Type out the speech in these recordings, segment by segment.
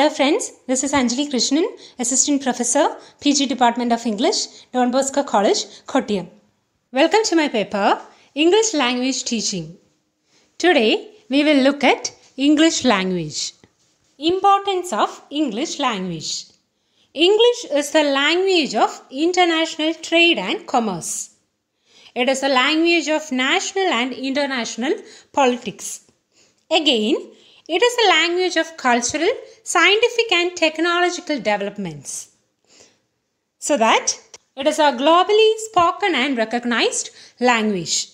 Hello friends, this is Anjali Krishnan, Assistant Professor, PG Department of English, Don Bosco College, Kottayam. Welcome to my paper, English Language Teaching. Today, we will look at English Language. Importance of English Language English is the language of international trade and commerce. It is the language of national and international politics. Again, it is a language of cultural, scientific, and technological developments. So that it is a globally spoken and recognized language.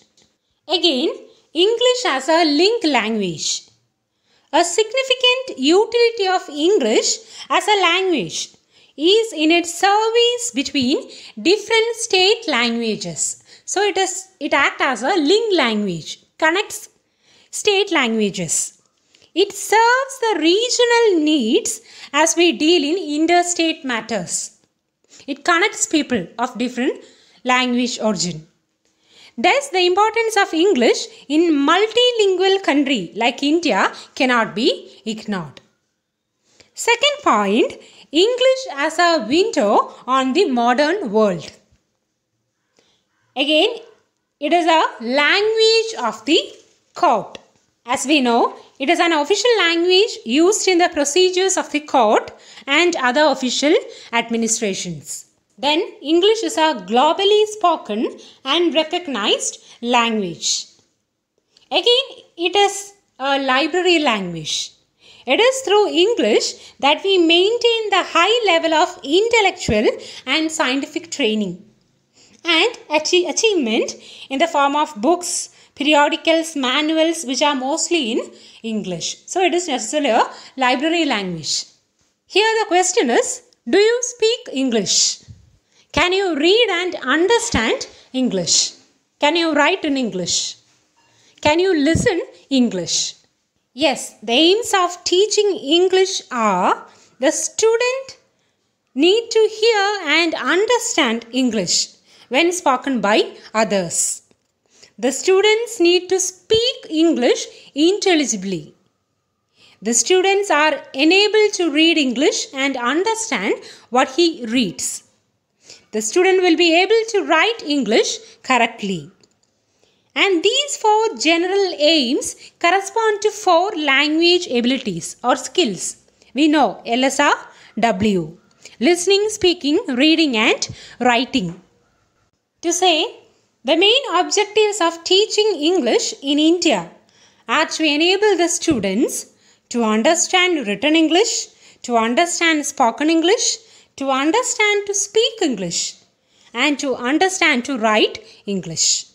Again, English as a link language. A significant utility of English as a language is in its service between different state languages. So it is it acts as a link language, connects state languages. It serves the regional needs as we deal in interstate matters. It connects people of different language origin. Thus, the importance of English in multilingual country like India cannot be ignored. Second point, English as a window on the modern world. Again, it is a language of the court. As we know, it is an official language used in the procedures of the court and other official administrations. Then, English is a globally spoken and recognized language. Again, it is a library language. It is through English that we maintain the high level of intellectual and scientific training and achievement in the form of books, periodicals, manuals which are mostly in English. So it is necessarily a library language. Here the question is, do you speak English? Can you read and understand English? Can you write in English? Can you listen English? Yes, the aims of teaching English are the student need to hear and understand English when spoken by others. The students need to speak English intelligibly. The students are enabled to read English and understand what he reads. The student will be able to write English correctly. And these four general aims correspond to four language abilities or skills. We know LSRW listening, speaking, reading, and writing. To say the main objectives of teaching English in India are to enable the students to understand written English, to understand spoken English, to understand to speak English, and to understand to write English.